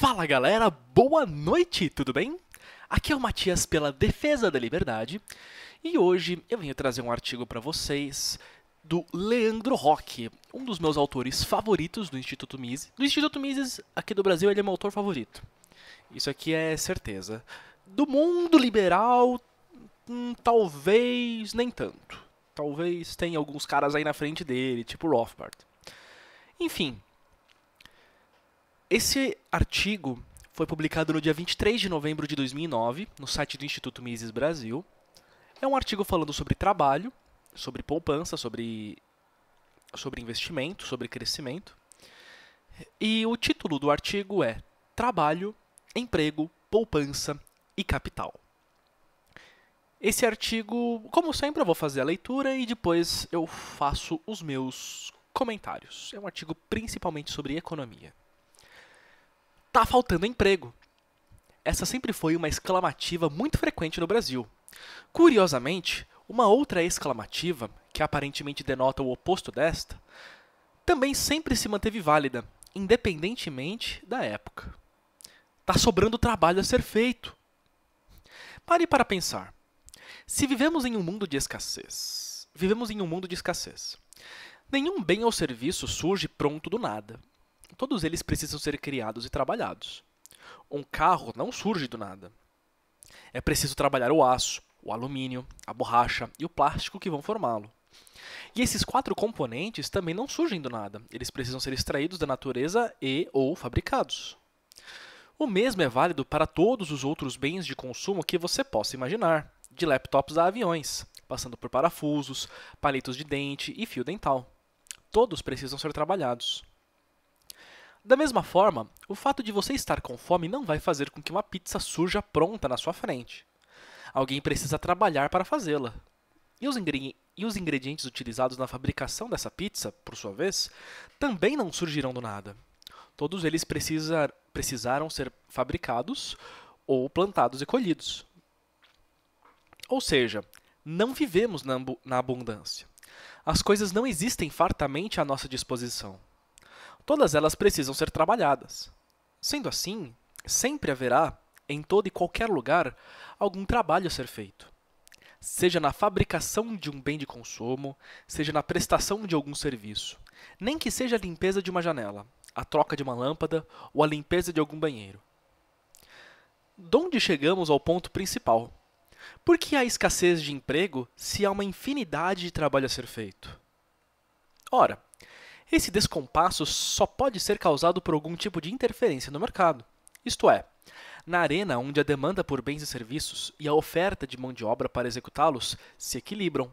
Fala galera, boa noite, tudo bem? Aqui é o Matias pela Defesa da Liberdade e hoje eu venho trazer um artigo para vocês do Leandro Roque, um dos meus autores favoritos do Instituto Mises. Do Instituto Mises, aqui do Brasil, ele é meu autor favorito. Isso aqui é certeza. Do mundo liberal, hum, talvez nem tanto. Talvez tenha alguns caras aí na frente dele, tipo Rothbard. Enfim, esse artigo foi publicado no dia 23 de novembro de 2009, no site do Instituto Mises Brasil. É um artigo falando sobre trabalho, sobre poupança, sobre, sobre investimento, sobre crescimento. E o título do artigo é Trabalho, Emprego, Poupança e Capital. Esse artigo, como sempre, eu vou fazer a leitura e depois eu faço os meus comentários. É um artigo principalmente sobre economia. Tá faltando emprego. Essa sempre foi uma exclamativa muito frequente no Brasil. Curiosamente, uma outra exclamativa, que aparentemente denota o oposto desta, também sempre se manteve válida, independentemente da época. Tá sobrando trabalho a ser feito. Pare para pensar. Se vivemos em um mundo de escassez, vivemos em um mundo de escassez. Nenhum bem ou serviço surge pronto do nada todos eles precisam ser criados e trabalhados. Um carro não surge do nada. É preciso trabalhar o aço, o alumínio, a borracha e o plástico que vão formá-lo. E esses quatro componentes também não surgem do nada, eles precisam ser extraídos da natureza e ou fabricados. O mesmo é válido para todos os outros bens de consumo que você possa imaginar, de laptops a aviões, passando por parafusos, palitos de dente e fio dental. Todos precisam ser trabalhados. Da mesma forma, o fato de você estar com fome não vai fazer com que uma pizza surja pronta na sua frente. Alguém precisa trabalhar para fazê-la. E os, e os ingredientes utilizados na fabricação dessa pizza, por sua vez, também não surgirão do nada. Todos eles precisa, precisaram ser fabricados ou plantados e colhidos. Ou seja, não vivemos na, na abundância. As coisas não existem fartamente à nossa disposição. Todas elas precisam ser trabalhadas. Sendo assim, sempre haverá, em todo e qualquer lugar, algum trabalho a ser feito. Seja na fabricação de um bem de consumo, seja na prestação de algum serviço, nem que seja a limpeza de uma janela, a troca de uma lâmpada ou a limpeza de algum banheiro. Donde chegamos ao ponto principal? Por que há escassez de emprego se há uma infinidade de trabalho a ser feito? Ora, esse descompasso só pode ser causado por algum tipo de interferência no mercado, isto é, na arena onde a demanda por bens e serviços e a oferta de mão de obra para executá-los se equilibram.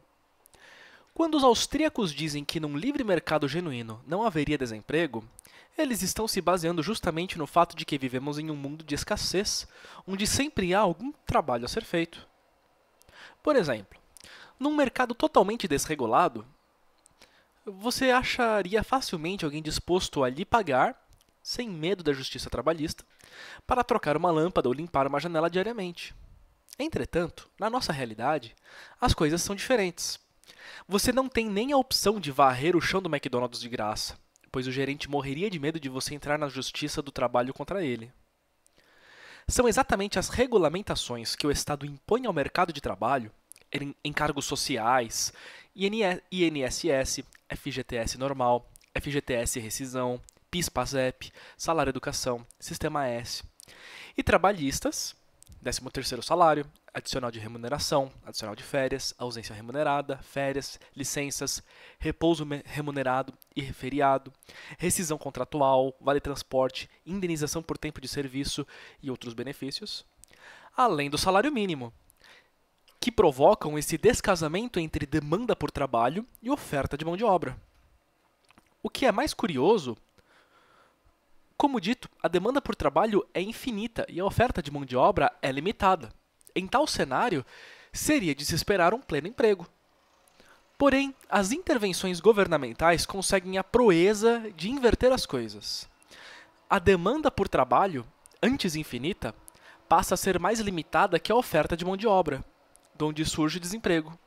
Quando os austríacos dizem que num livre mercado genuíno não haveria desemprego, eles estão se baseando justamente no fato de que vivemos em um mundo de escassez, onde sempre há algum trabalho a ser feito. Por exemplo, num mercado totalmente desregulado, você acharia facilmente alguém disposto a lhe pagar, sem medo da justiça trabalhista, para trocar uma lâmpada ou limpar uma janela diariamente. Entretanto, na nossa realidade, as coisas são diferentes. Você não tem nem a opção de varrer o chão do McDonald's de graça, pois o gerente morreria de medo de você entrar na justiça do trabalho contra ele. São exatamente as regulamentações que o Estado impõe ao mercado de trabalho encargos sociais, INSS, FGTS normal, FGTS rescisão, PIS/PASEP, salário educação, sistema S. E trabalhistas, 13º salário, adicional de remuneração, adicional de férias, ausência remunerada, férias, licenças, repouso remunerado e feriado, rescisão contratual, vale transporte, indenização por tempo de serviço e outros benefícios, além do salário mínimo, que provocam esse descasamento entre demanda por trabalho e oferta de mão de obra. O que é mais curioso, como dito, a demanda por trabalho é infinita e a oferta de mão de obra é limitada. Em tal cenário, seria de se esperar um pleno emprego. Porém, as intervenções governamentais conseguem a proeza de inverter as coisas. A demanda por trabalho, antes infinita, passa a ser mais limitada que a oferta de mão de obra, de onde surge o desemprego.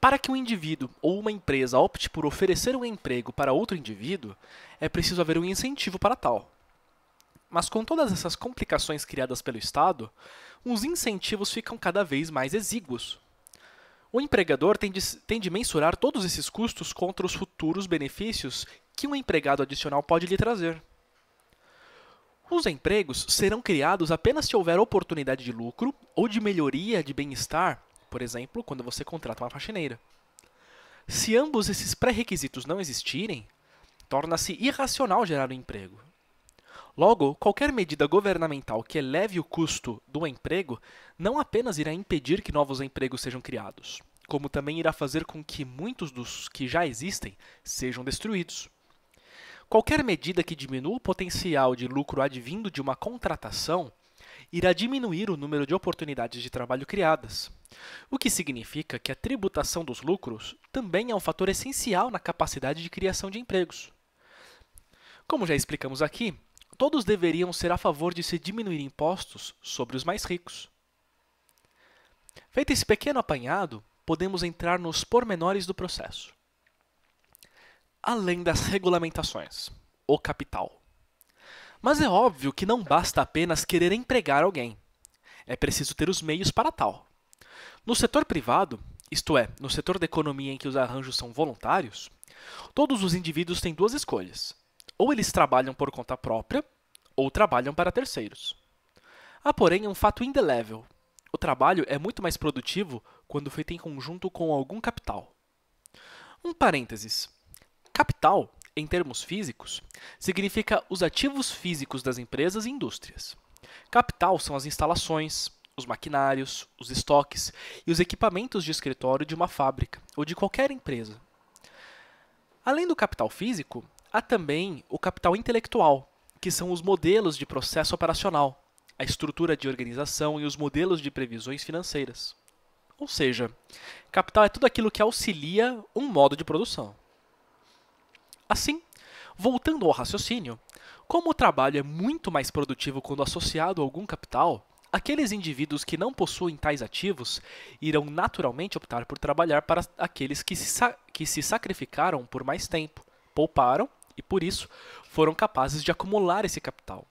Para que um indivíduo ou uma empresa opte por oferecer um emprego para outro indivíduo, é preciso haver um incentivo para tal. Mas com todas essas complicações criadas pelo Estado, os incentivos ficam cada vez mais exíguos. O empregador tem de, tem de mensurar todos esses custos contra os futuros benefícios que um empregado adicional pode lhe trazer. Os empregos serão criados apenas se houver oportunidade de lucro ou de melhoria de bem-estar, por exemplo, quando você contrata uma faxineira. Se ambos esses pré-requisitos não existirem, torna-se irracional gerar um emprego. Logo, qualquer medida governamental que eleve o custo do emprego não apenas irá impedir que novos empregos sejam criados, como também irá fazer com que muitos dos que já existem sejam destruídos. Qualquer medida que diminua o potencial de lucro advindo de uma contratação irá diminuir o número de oportunidades de trabalho criadas, o que significa que a tributação dos lucros também é um fator essencial na capacidade de criação de empregos. Como já explicamos aqui, todos deveriam ser a favor de se diminuir impostos sobre os mais ricos. Feito esse pequeno apanhado, podemos entrar nos pormenores do processo além das regulamentações, o capital. Mas é óbvio que não basta apenas querer empregar alguém. É preciso ter os meios para tal. No setor privado, isto é, no setor da economia em que os arranjos são voluntários, todos os indivíduos têm duas escolhas: ou eles trabalham por conta própria, ou trabalham para terceiros. Há, porém, um fato indelével: o trabalho é muito mais produtivo quando feito em conjunto com algum capital. Um parênteses. Capital, em termos físicos, significa os ativos físicos das empresas e indústrias. Capital são as instalações, os maquinários, os estoques e os equipamentos de escritório de uma fábrica ou de qualquer empresa. Além do capital físico, há também o capital intelectual, que são os modelos de processo operacional, a estrutura de organização e os modelos de previsões financeiras. Ou seja, capital é tudo aquilo que auxilia um modo de produção. Assim, voltando ao raciocínio, como o trabalho é muito mais produtivo quando associado a algum capital, aqueles indivíduos que não possuem tais ativos irão naturalmente optar por trabalhar para aqueles que se, que se sacrificaram por mais tempo, pouparam e, por isso, foram capazes de acumular esse capital.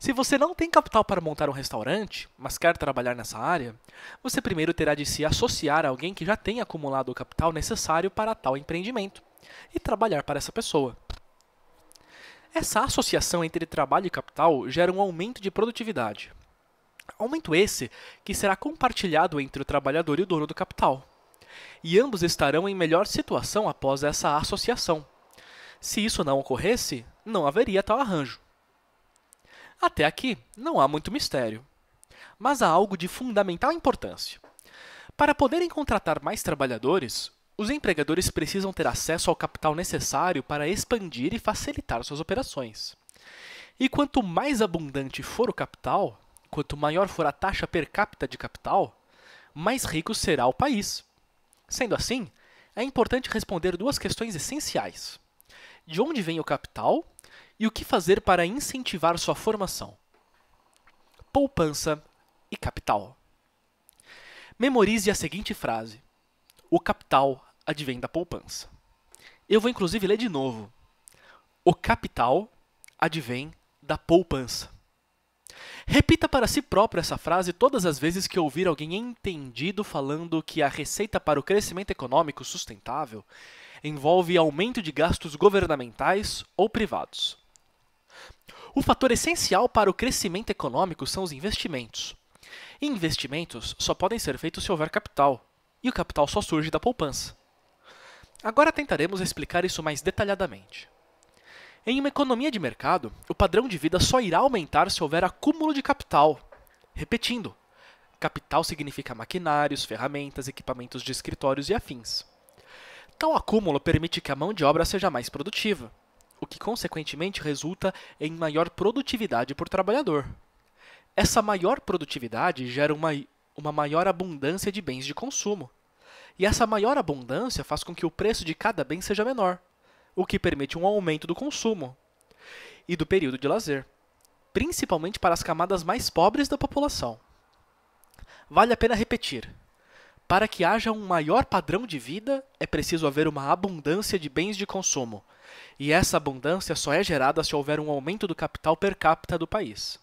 Se você não tem capital para montar um restaurante, mas quer trabalhar nessa área, você primeiro terá de se associar a alguém que já tenha acumulado o capital necessário para tal empreendimento e trabalhar para essa pessoa. Essa associação entre trabalho e capital gera um aumento de produtividade. Aumento esse que será compartilhado entre o trabalhador e o dono do capital. E ambos estarão em melhor situação após essa associação. Se isso não ocorresse, não haveria tal arranjo. Até aqui, não há muito mistério. Mas há algo de fundamental importância. Para poderem contratar mais trabalhadores, os empregadores precisam ter acesso ao capital necessário para expandir e facilitar suas operações. E quanto mais abundante for o capital, quanto maior for a taxa per capita de capital, mais rico será o país. Sendo assim, é importante responder duas questões essenciais: de onde vem o capital e o que fazer para incentivar sua formação. Poupança e capital. Memorize a seguinte frase: O capital advém da poupança. Eu vou inclusive ler de novo. O capital advém da poupança. Repita para si próprio essa frase todas as vezes que ouvir alguém entendido falando que a receita para o crescimento econômico sustentável envolve aumento de gastos governamentais ou privados. O fator essencial para o crescimento econômico são os investimentos. investimentos só podem ser feitos se houver capital, e o capital só surge da poupança. Agora tentaremos explicar isso mais detalhadamente. Em uma economia de mercado, o padrão de vida só irá aumentar se houver acúmulo de capital. Repetindo, capital significa maquinários, ferramentas, equipamentos de escritórios e afins. Tal acúmulo permite que a mão de obra seja mais produtiva, o que consequentemente resulta em maior produtividade por trabalhador. Essa maior produtividade gera uma, uma maior abundância de bens de consumo, e essa maior abundância faz com que o preço de cada bem seja menor, o que permite um aumento do consumo e do período de lazer, principalmente para as camadas mais pobres da população. Vale a pena repetir: para que haja um maior padrão de vida, é preciso haver uma abundância de bens de consumo. E essa abundância só é gerada se houver um aumento do capital per capita do país.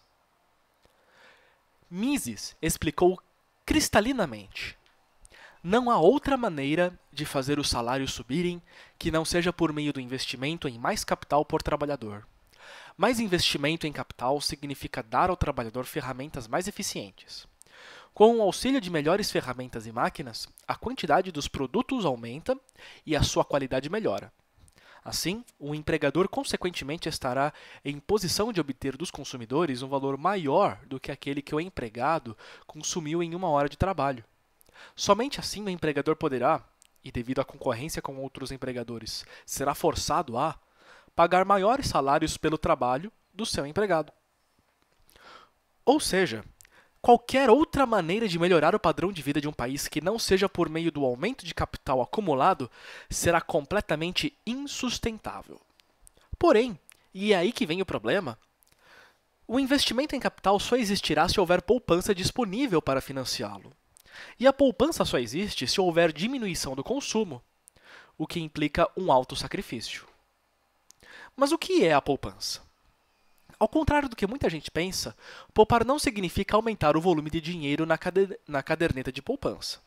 Mises explicou cristalinamente não há outra maneira de fazer os salários subirem que não seja por meio do investimento em mais capital por trabalhador. Mais investimento em capital significa dar ao trabalhador ferramentas mais eficientes. Com o auxílio de melhores ferramentas e máquinas, a quantidade dos produtos aumenta e a sua qualidade melhora. Assim, o empregador consequentemente estará em posição de obter dos consumidores um valor maior do que aquele que o empregado consumiu em uma hora de trabalho. Somente assim o empregador poderá, e devido à concorrência com outros empregadores, será forçado a pagar maiores salários pelo trabalho do seu empregado. Ou seja, qualquer outra maneira de melhorar o padrão de vida de um país que não seja por meio do aumento de capital acumulado será completamente insustentável. Porém, e é aí que vem o problema, o investimento em capital só existirá se houver poupança disponível para financiá-lo. E a poupança só existe se houver diminuição do consumo, o que implica um alto sacrifício. Mas o que é a poupança? Ao contrário do que muita gente pensa, poupar não significa aumentar o volume de dinheiro na, cade na caderneta de poupança.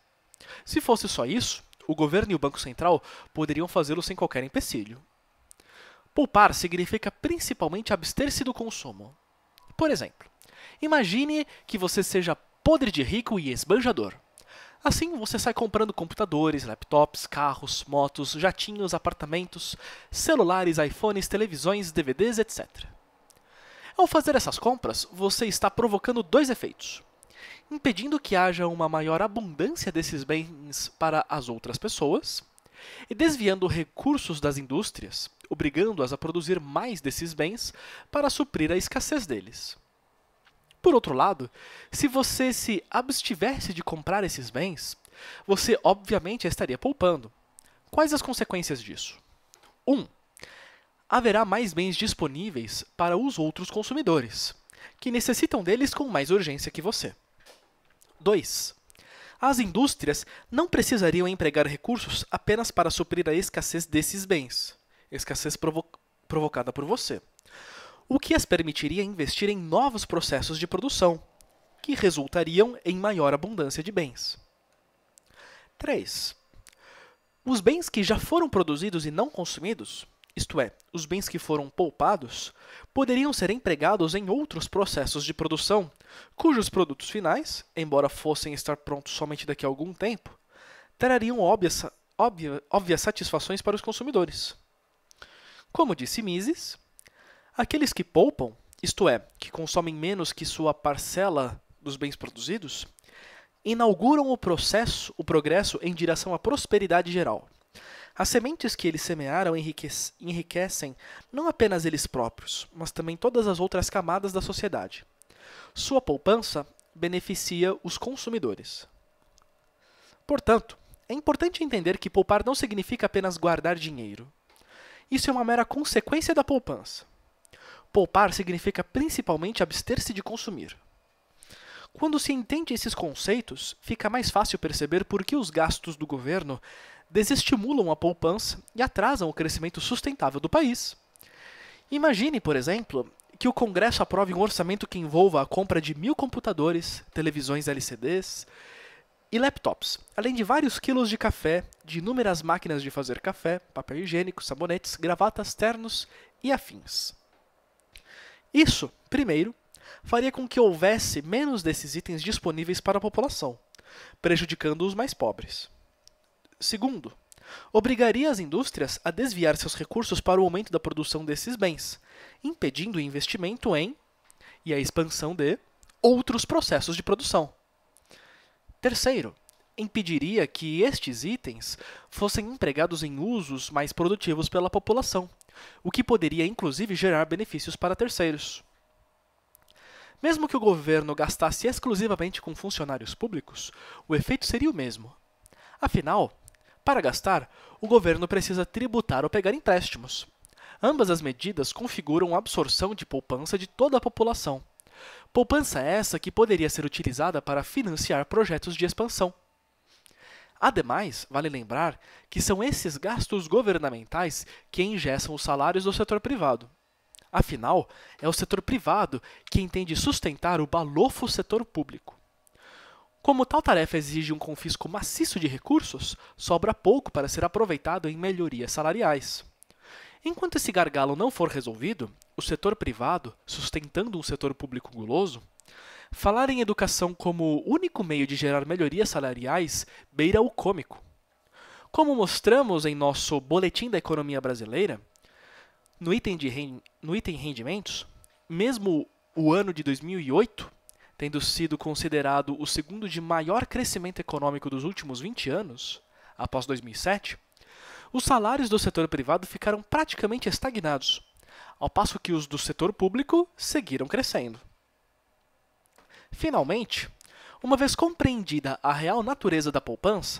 Se fosse só isso, o governo e o Banco Central poderiam fazê-lo sem qualquer empecilho. Poupar significa principalmente abster-se do consumo. Por exemplo, imagine que você seja podre de rico e esbanjador. Assim você sai comprando computadores, laptops, carros, motos, jatinhos, apartamentos, celulares, iPhones, televisões, DVDs, etc. Ao fazer essas compras, você está provocando dois efeitos: impedindo que haja uma maior abundância desses bens para as outras pessoas, e desviando recursos das indústrias, obrigando-as a produzir mais desses bens para suprir a escassez deles. Por outro lado, se você se abstivesse de comprar esses bens, você obviamente estaria poupando. Quais as consequências disso? 1. Um, haverá mais bens disponíveis para os outros consumidores, que necessitam deles com mais urgência que você. 2. As indústrias não precisariam empregar recursos apenas para suprir a escassez desses bens, escassez provo provocada por você o que as permitiria investir em novos processos de produção, que resultariam em maior abundância de bens. 3. Os bens que já foram produzidos e não consumidos, isto é, os bens que foram poupados, poderiam ser empregados em outros processos de produção, cujos produtos finais, embora fossem estar prontos somente daqui a algum tempo, trariam óbvias, óbvias óbvias satisfações para os consumidores. Como disse Mises, Aqueles que poupam, isto é, que consomem menos que sua parcela dos bens produzidos, inauguram o processo, o progresso em direção à prosperidade geral. As sementes que eles semearam enriquecem não apenas eles próprios, mas também todas as outras camadas da sociedade. Sua poupança beneficia os consumidores. Portanto, é importante entender que poupar não significa apenas guardar dinheiro. Isso é uma mera consequência da poupança. Poupar significa principalmente abster-se de consumir. Quando se entende esses conceitos, fica mais fácil perceber por que os gastos do governo desestimulam a poupança e atrasam o crescimento sustentável do país. Imagine, por exemplo, que o Congresso aprove um orçamento que envolva a compra de mil computadores, televisões LCDs e laptops, além de vários quilos de café, de inúmeras máquinas de fazer café, papel higiênico, sabonetes, gravatas, ternos e afins. Isso, primeiro, faria com que houvesse menos desses itens disponíveis para a população, prejudicando os mais pobres. Segundo, obrigaria as indústrias a desviar seus recursos para o aumento da produção desses bens, impedindo o investimento em e a expansão de outros processos de produção. Terceiro, impediria que estes itens fossem empregados em usos mais produtivos pela população, o que poderia inclusive gerar benefícios para terceiros. Mesmo que o governo gastasse exclusivamente com funcionários públicos, o efeito seria o mesmo. Afinal, para gastar, o governo precisa tributar ou pegar empréstimos. Ambas as medidas configuram a absorção de poupança de toda a população. Poupança essa que poderia ser utilizada para financiar projetos de expansão. Ademais, vale lembrar que são esses gastos governamentais que engessam os salários do setor privado. Afinal, é o setor privado que entende sustentar o balofo setor público. Como tal tarefa exige um confisco maciço de recursos, sobra pouco para ser aproveitado em melhorias salariais. Enquanto esse gargalo não for resolvido, o setor privado, sustentando um setor público guloso, Falar em educação como único meio de gerar melhorias salariais beira o cômico. Como mostramos em nosso Boletim da Economia Brasileira, no item, de, no item rendimentos, mesmo o ano de 2008, tendo sido considerado o segundo de maior crescimento econômico dos últimos 20 anos, após 2007, os salários do setor privado ficaram praticamente estagnados, ao passo que os do setor público seguiram crescendo. Finalmente, uma vez compreendida a real natureza da poupança,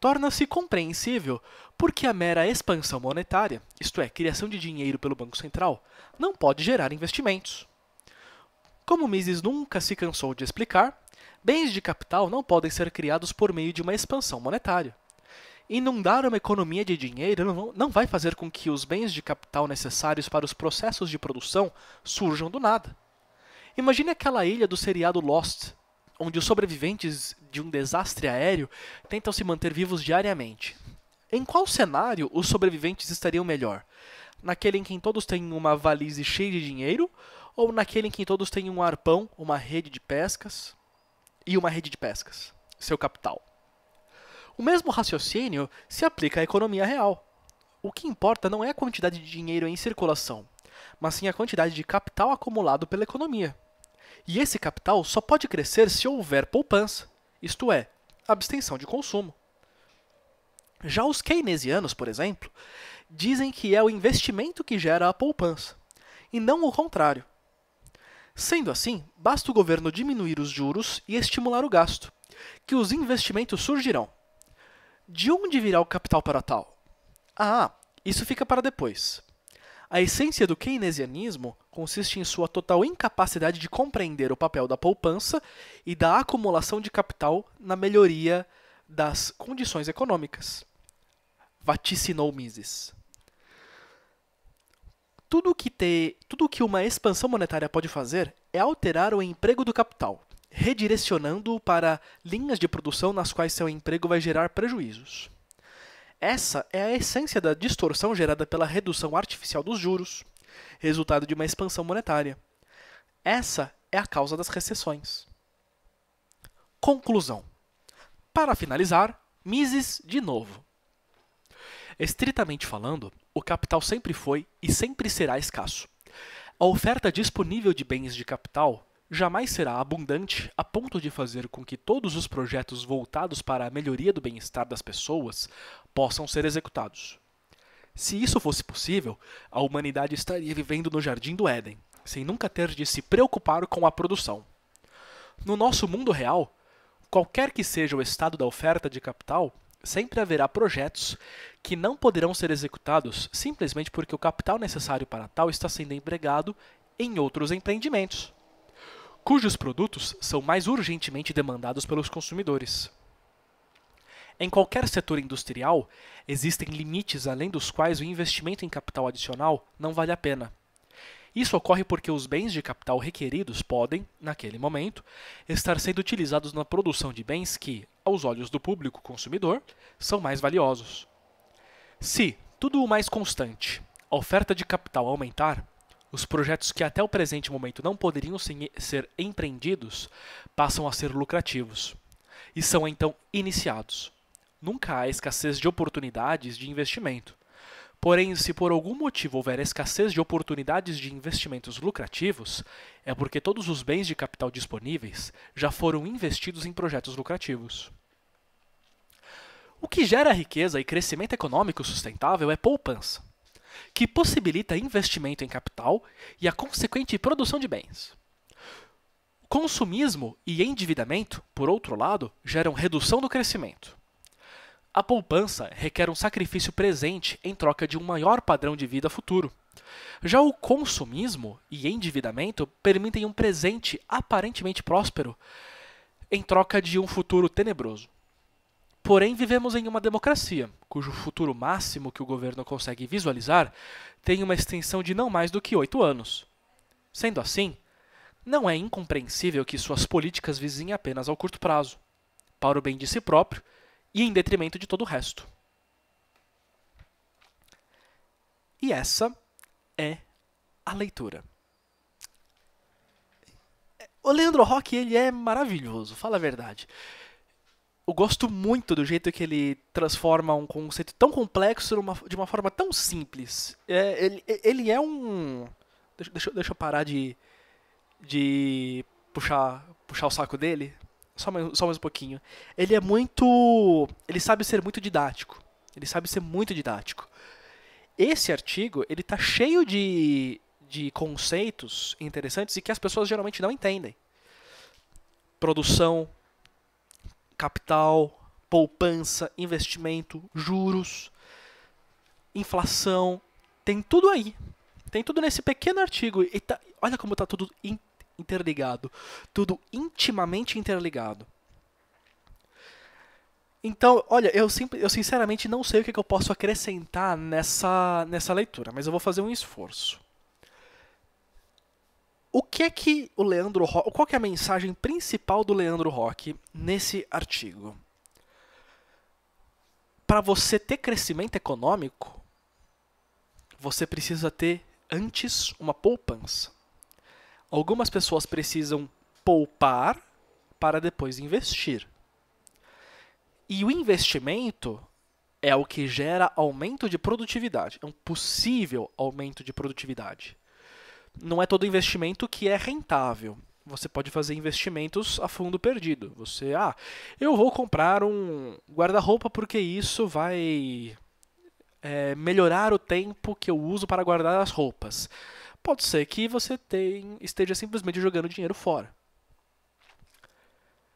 torna-se compreensível porque a mera expansão monetária, isto é, criação de dinheiro pelo Banco Central, não pode gerar investimentos. Como Mises nunca se cansou de explicar, bens de capital não podem ser criados por meio de uma expansão monetária. Inundar uma economia de dinheiro não vai fazer com que os bens de capital necessários para os processos de produção surjam do nada. Imagine aquela ilha do seriado Lost, onde os sobreviventes de um desastre aéreo tentam se manter vivos diariamente. Em qual cenário os sobreviventes estariam melhor? Naquele em que todos têm uma valise cheia de dinheiro? Ou naquele em que todos têm um arpão, uma rede de pescas? E uma rede de pescas, seu capital. O mesmo raciocínio se aplica à economia real. O que importa não é a quantidade de dinheiro em circulação, mas sim a quantidade de capital acumulado pela economia. E esse capital só pode crescer se houver poupança, isto é, abstenção de consumo. Já os keynesianos, por exemplo, dizem que é o investimento que gera a poupança, e não o contrário. Sendo assim, basta o governo diminuir os juros e estimular o gasto, que os investimentos surgirão. De onde virá o capital para tal? Ah, isso fica para depois. A essência do keynesianismo consiste em sua total incapacidade de compreender o papel da poupança e da acumulação de capital na melhoria das condições econômicas. Vaticinou Mises. Tudo que, te, tudo que uma expansão monetária pode fazer é alterar o emprego do capital, redirecionando-o para linhas de produção nas quais seu emprego vai gerar prejuízos. Essa é a essência da distorção gerada pela redução artificial dos juros, resultado de uma expansão monetária. Essa é a causa das recessões. Conclusão. Para finalizar, Mises de novo. Estritamente falando, o capital sempre foi e sempre será escasso. A oferta disponível de bens de capital jamais será abundante a ponto de fazer com que todos os projetos voltados para a melhoria do bem-estar das pessoas possam ser executados. Se isso fosse possível, a humanidade estaria vivendo no jardim do Éden, sem nunca ter de se preocupar com a produção. No nosso mundo real, qualquer que seja o estado da oferta de capital, sempre haverá projetos que não poderão ser executados simplesmente porque o capital necessário para tal está sendo empregado em outros empreendimentos, cujos produtos são mais urgentemente demandados pelos consumidores. Em qualquer setor industrial, existem limites além dos quais o investimento em capital adicional não vale a pena. Isso ocorre porque os bens de capital requeridos podem, naquele momento, estar sendo utilizados na produção de bens que, aos olhos do público consumidor, são mais valiosos. Se, tudo o mais constante, a oferta de capital aumentar, os projetos que até o presente momento não poderiam ser empreendidos passam a ser lucrativos e são então iniciados nunca há escassez de oportunidades de investimento. Porém, se por algum motivo houver escassez de oportunidades de investimentos lucrativos, é porque todos os bens de capital disponíveis já foram investidos em projetos lucrativos. O que gera riqueza e crescimento econômico sustentável é poupança, que possibilita investimento em capital e a consequente produção de bens. Consumismo e endividamento, por outro lado, geram redução do crescimento. A poupança requer um sacrifício presente em troca de um maior padrão de vida futuro. Já o consumismo e endividamento permitem um presente aparentemente próspero em troca de um futuro tenebroso. Porém, vivemos em uma democracia, cujo futuro máximo que o governo consegue visualizar tem uma extensão de não mais do que oito anos. Sendo assim, não é incompreensível que suas políticas visem apenas ao curto prazo. Para o bem de si próprio, e em detrimento de todo o resto. E essa é a leitura. O Leandro Rock, ele é maravilhoso, fala a verdade. Eu gosto muito do jeito que ele transforma um conceito tão complexo numa, de uma forma tão simples. É, ele, ele, é um. Deixa, deixa, deixa eu parar de. de puxar, puxar o saco dele, só mais, só mais um pouquinho. Ele é muito. Ele sabe ser muito didático. Ele sabe ser muito didático. Esse artigo, ele tá cheio de, de conceitos interessantes e que as pessoas geralmente não entendem. Produção, capital, poupança, investimento, juros, inflação, tem tudo aí. Tem tudo nesse pequeno artigo. Tá, olha como está tudo interligado, tudo intimamente interligado. Então, olha, eu, eu sinceramente não sei o que, que eu posso acrescentar nessa, nessa leitura, mas eu vou fazer um esforço. O que é que o Leandro Rock, qual é a mensagem principal do Leandro Rock nesse artigo? Para você ter crescimento econômico, você precisa ter antes uma poupança. Algumas pessoas precisam poupar para depois investir. E o investimento é o que gera aumento de produtividade, é um possível aumento de produtividade. Não é todo investimento que é rentável. Você pode fazer investimentos a fundo perdido. Você, ah, eu vou comprar um guarda-roupa porque isso vai é, melhorar o tempo que eu uso para guardar as roupas. Pode ser que você tem, esteja simplesmente jogando dinheiro fora.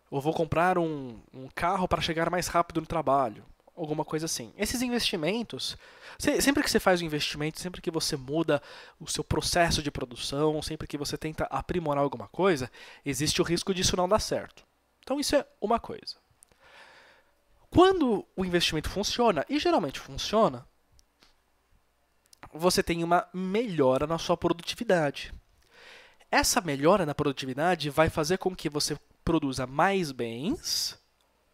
Ou vou comprar um, um carro para chegar mais rápido no trabalho. Alguma coisa assim. Esses investimentos, sempre que você faz um investimento, sempre que você muda o seu processo de produção, sempre que você tenta aprimorar alguma coisa, existe o risco disso não dar certo. Então, isso é uma coisa. Quando o investimento funciona, e geralmente funciona, você tem uma melhora na sua produtividade. Essa melhora na produtividade vai fazer com que você produza mais bens,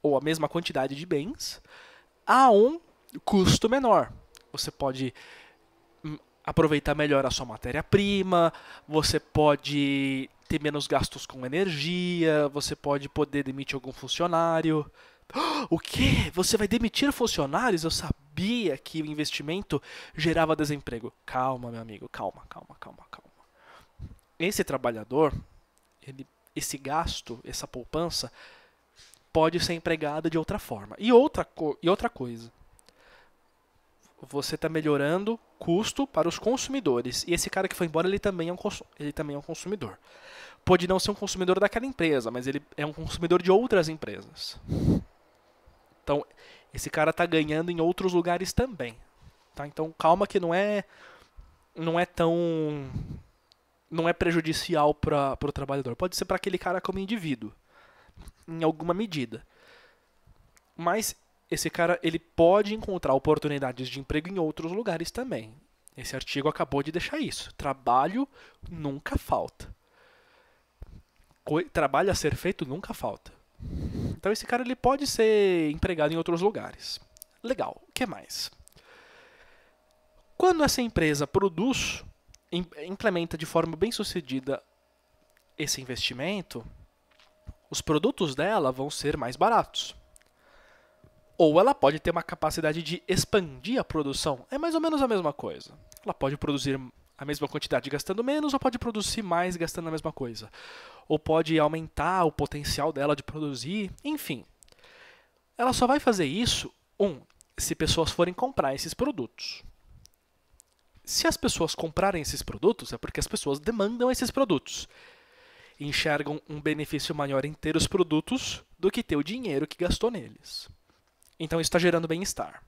ou a mesma quantidade de bens, a um custo menor. Você pode hum, aproveitar melhor a sua matéria-prima, você pode ter menos gastos com energia, você pode poder demitir algum funcionário. O quê? Você vai demitir funcionários? Eu sabia que o investimento gerava desemprego. Calma, meu amigo, calma, calma, calma, calma. Esse trabalhador, ele, esse gasto, essa poupança, pode ser empregada de outra forma. E outra, e outra coisa. Você está melhorando custo para os consumidores. E esse cara que foi embora, ele também é um, ele também é um consumidor. Pode não ser um consumidor daquela empresa, mas ele é um consumidor de outras empresas. Então, esse cara está ganhando em outros lugares também. Tá? Então, calma que não é não é tão não é prejudicial para o trabalhador. Pode ser para aquele cara como indivíduo, em alguma medida. Mas esse cara ele pode encontrar oportunidades de emprego em outros lugares também. Esse artigo acabou de deixar isso. Trabalho nunca falta. Trabalho a ser feito nunca falta. Então esse cara ele pode ser empregado em outros lugares. Legal. O que mais? Quando essa empresa produz, implementa de forma bem sucedida esse investimento, os produtos dela vão ser mais baratos. Ou ela pode ter uma capacidade de expandir a produção. É mais ou menos a mesma coisa. Ela pode produzir a mesma quantidade gastando menos, ou pode produzir mais gastando a mesma coisa. Ou pode aumentar o potencial dela de produzir, enfim. Ela só vai fazer isso, um, se pessoas forem comprar esses produtos. Se as pessoas comprarem esses produtos, é porque as pessoas demandam esses produtos. Enxergam um benefício maior em ter os produtos do que ter o dinheiro que gastou neles. Então isso está gerando bem-estar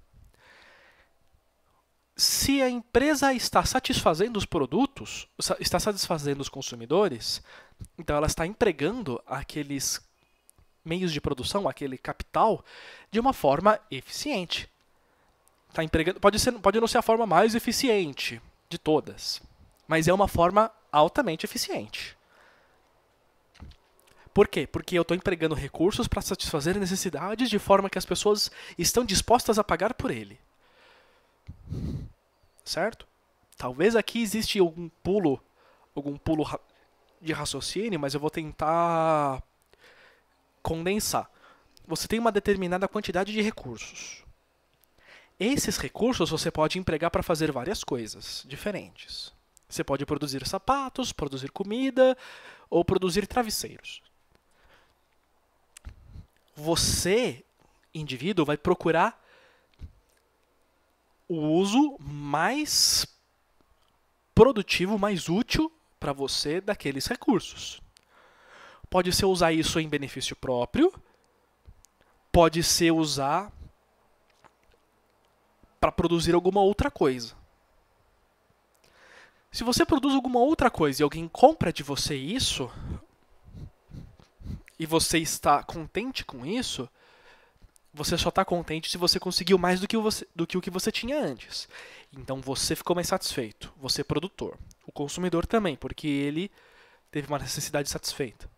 se a empresa está satisfazendo os produtos, está satisfazendo os consumidores, então ela está empregando aqueles meios de produção, aquele capital, de uma forma eficiente. Está empregando, pode, ser, pode não ser a forma mais eficiente de todas, mas é uma forma altamente eficiente. Por quê? Porque eu estou empregando recursos para satisfazer necessidades de forma que as pessoas estão dispostas a pagar por ele. Certo? Talvez aqui existe algum pulo, algum pulo de raciocínio, mas eu vou tentar condensar. Você tem uma determinada quantidade de recursos. Esses recursos você pode empregar para fazer várias coisas diferentes. Você pode produzir sapatos, produzir comida ou produzir travesseiros. Você, indivíduo, vai procurar o uso mais produtivo, mais útil para você daqueles recursos. Pode ser usar isso em benefício próprio, pode ser usar para produzir alguma outra coisa. Se você produz alguma outra coisa e alguém compra de você isso, e você está contente com isso, você só está contente se você conseguiu mais do que, você, do que o que você tinha antes. Então você ficou mais satisfeito, você é produtor. O consumidor também, porque ele teve uma necessidade satisfeita.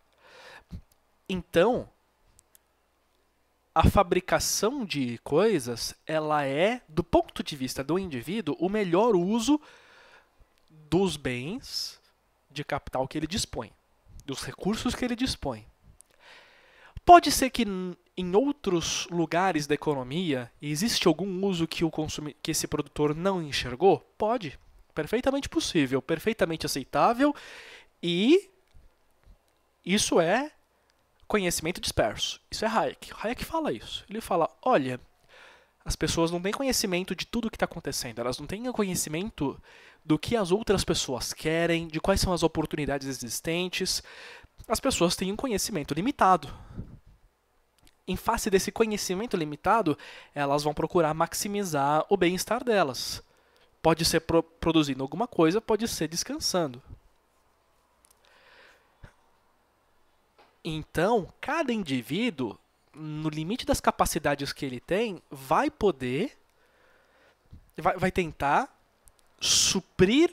Então, a fabricação de coisas, ela é, do ponto de vista do indivíduo, o melhor uso dos bens de capital que ele dispõe, dos recursos que ele dispõe. Pode ser que em outros lugares da economia existe algum uso que, o consumi que esse produtor não enxergou? Pode. Perfeitamente possível, perfeitamente aceitável e isso é conhecimento disperso. Isso é Hayek. Hayek fala isso. Ele fala: olha, as pessoas não têm conhecimento de tudo o que está acontecendo, elas não têm conhecimento do que as outras pessoas querem, de quais são as oportunidades existentes. As pessoas têm um conhecimento limitado em face desse conhecimento limitado, elas vão procurar maximizar o bem-estar delas. Pode ser pro produzindo alguma coisa, pode ser descansando. Então, cada indivíduo, no limite das capacidades que ele tem, vai poder, vai, vai tentar suprir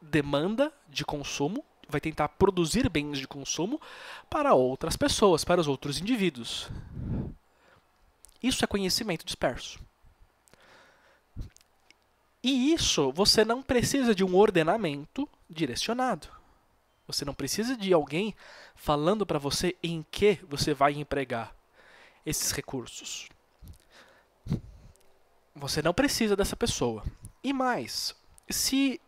demanda de consumo vai tentar produzir bens de consumo para outras pessoas, para os outros indivíduos. Isso é conhecimento disperso. E isso você não precisa de um ordenamento direcionado. Você não precisa de alguém falando para você em que você vai empregar esses recursos. Você não precisa dessa pessoa. E mais, se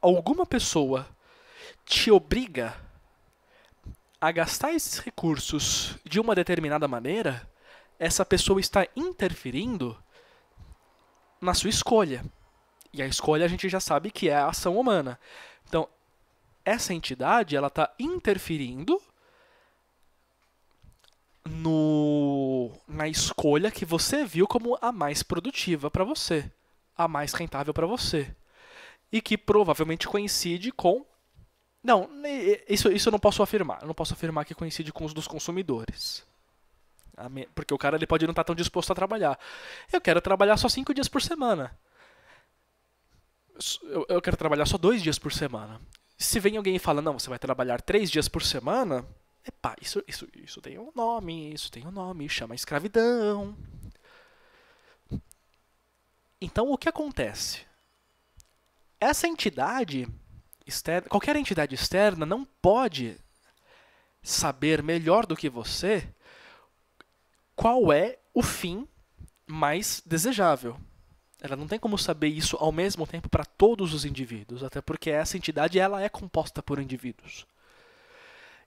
alguma pessoa te obriga a gastar esses recursos de uma determinada maneira, essa pessoa está interferindo na sua escolha. E a escolha a gente já sabe que é a ação humana. Então, essa entidade ela está interferindo no na escolha que você viu como a mais produtiva para você, a mais rentável para você, e que provavelmente coincide com não, isso, isso eu não posso afirmar. Eu não posso afirmar que coincide com os dos consumidores. Porque o cara ele pode não estar tá tão disposto a trabalhar. Eu quero trabalhar só cinco dias por semana. Eu, eu quero trabalhar só dois dias por semana. Se vem alguém e fala, não, você vai trabalhar três dias por semana, epá, isso, isso, isso tem um nome, isso tem um nome, chama escravidão. Então o que acontece? Essa entidade externa, qualquer entidade externa não pode saber melhor do que você qual é o fim mais desejável. Ela não tem como saber isso ao mesmo tempo para todos os indivíduos, até porque essa entidade ela é composta por indivíduos.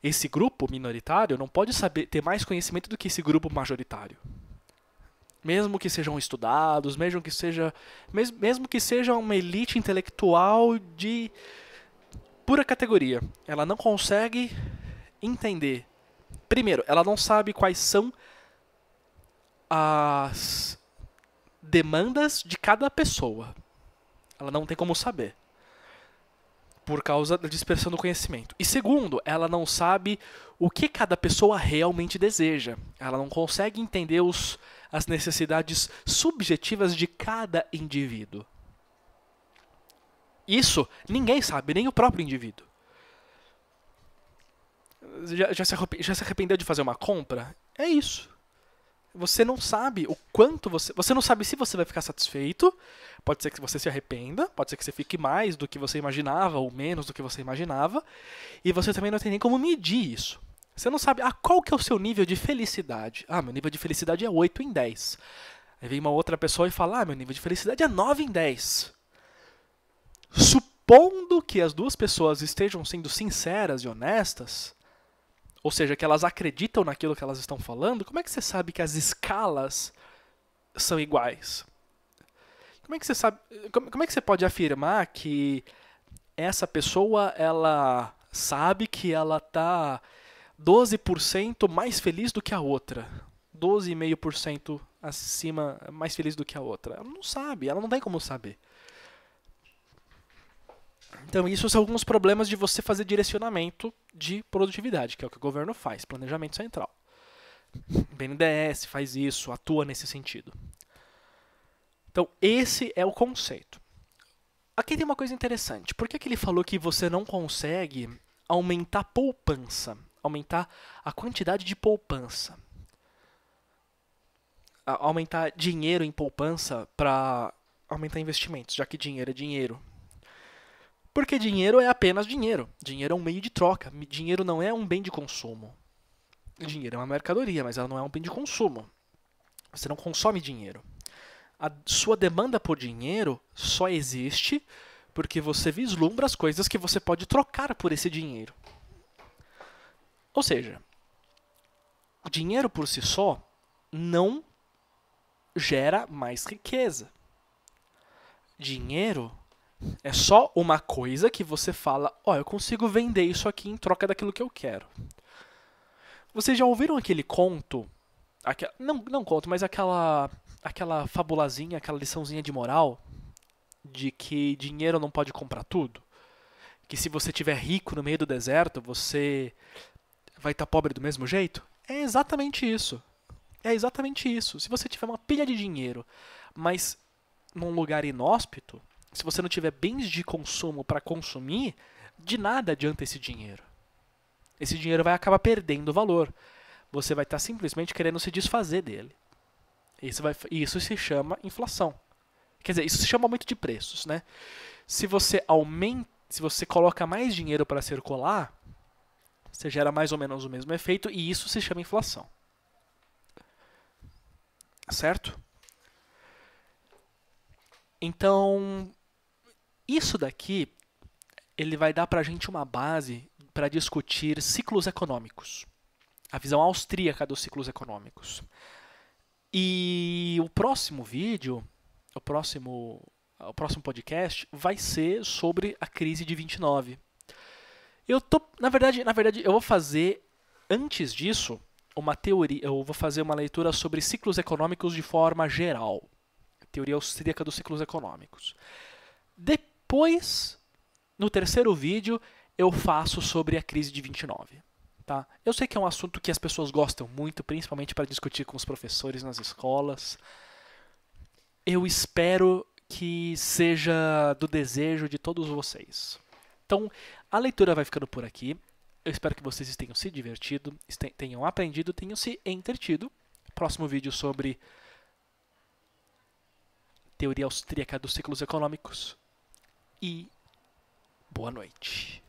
Esse grupo minoritário não pode saber ter mais conhecimento do que esse grupo majoritário. Mesmo que sejam estudados, mesmo que seja mesmo, mesmo que seja uma elite intelectual de pura categoria. Ela não consegue entender. Primeiro, ela não sabe quais são as demandas de cada pessoa. Ela não tem como saber. Por causa da dispersão do conhecimento. E segundo, ela não sabe o que cada pessoa realmente deseja. Ela não consegue entender os, as necessidades subjetivas de cada indivíduo. Isso ninguém sabe, nem o próprio indivíduo. Já, já, se já se arrependeu de fazer uma compra? É isso. Você não sabe o quanto você. Você não sabe se você vai ficar satisfeito. Pode ser que você se arrependa, pode ser que você fique mais do que você imaginava ou menos do que você imaginava. E você também não tem nem como medir isso. Você não sabe, ah, qual que é o seu nível de felicidade? Ah, meu nível de felicidade é 8 em 10. Aí vem uma outra pessoa e fala, ah, meu nível de felicidade é 9 em 10 supondo que as duas pessoas estejam sendo sinceras e honestas, ou seja, que elas acreditam naquilo que elas estão falando, como é que você sabe que as escalas são iguais? Como é que você sabe, como, como é que você pode afirmar que essa pessoa ela sabe que ela tá 12% mais feliz do que a outra? 12,5% acima, mais feliz do que a outra. Ela não sabe, ela não tem como saber. Então, isso são alguns problemas de você fazer direcionamento de produtividade, que é o que o governo faz, planejamento central. BNDES faz isso, atua nesse sentido. Então, esse é o conceito. Aqui tem uma coisa interessante. Por que, que ele falou que você não consegue aumentar poupança? Aumentar a quantidade de poupança. aumentar dinheiro em poupança para aumentar investimentos, já que dinheiro é dinheiro, porque dinheiro é apenas dinheiro. Dinheiro é um meio de troca. Dinheiro não é um bem de consumo. Dinheiro é uma mercadoria, mas ela não é um bem de consumo. Você não consome dinheiro. A sua demanda por dinheiro só existe porque você vislumbra as coisas que você pode trocar por esse dinheiro. Ou seja, o dinheiro por si só não gera mais riqueza. Dinheiro é só uma coisa que você fala, ó, oh, eu consigo vender isso aqui em troca daquilo que eu quero. Vocês já ouviram aquele conto? Aquela, não, não conto, mas aquela aquela fabulazinha, aquela liçãozinha de moral de que dinheiro não pode comprar tudo, que se você tiver rico no meio do deserto, você vai estar tá pobre do mesmo jeito? É exatamente isso. É exatamente isso. Se você tiver uma pilha de dinheiro, mas num lugar inóspito, se você não tiver bens de consumo para consumir, de nada adianta esse dinheiro. Esse dinheiro vai acabar perdendo valor. Você vai estar tá simplesmente querendo se desfazer dele. Isso, vai, isso se chama inflação. Quer dizer, isso se chama aumento de preços, né? Se você aumenta, se você coloca mais dinheiro para circular, você gera mais ou menos o mesmo efeito e isso se chama inflação. Certo? Então, isso daqui ele vai dar para a gente uma base para discutir ciclos econômicos, a visão austríaca dos ciclos econômicos. E o próximo vídeo, o próximo, o próximo podcast vai ser sobre a crise de 29. Eu tô, na verdade, na verdade, eu vou fazer antes disso uma teoria, eu vou fazer uma leitura sobre ciclos econômicos de forma geral, teoria austríaca dos ciclos econômicos. Depois depois, no terceiro vídeo, eu faço sobre a crise de 29. Tá? Eu sei que é um assunto que as pessoas gostam muito, principalmente para discutir com os professores nas escolas. Eu espero que seja do desejo de todos vocês. Então, a leitura vai ficando por aqui. Eu espero que vocês tenham se divertido, tenham aprendido, tenham se entretido. Próximo vídeo sobre teoria austríaca dos ciclos econômicos e boa noite.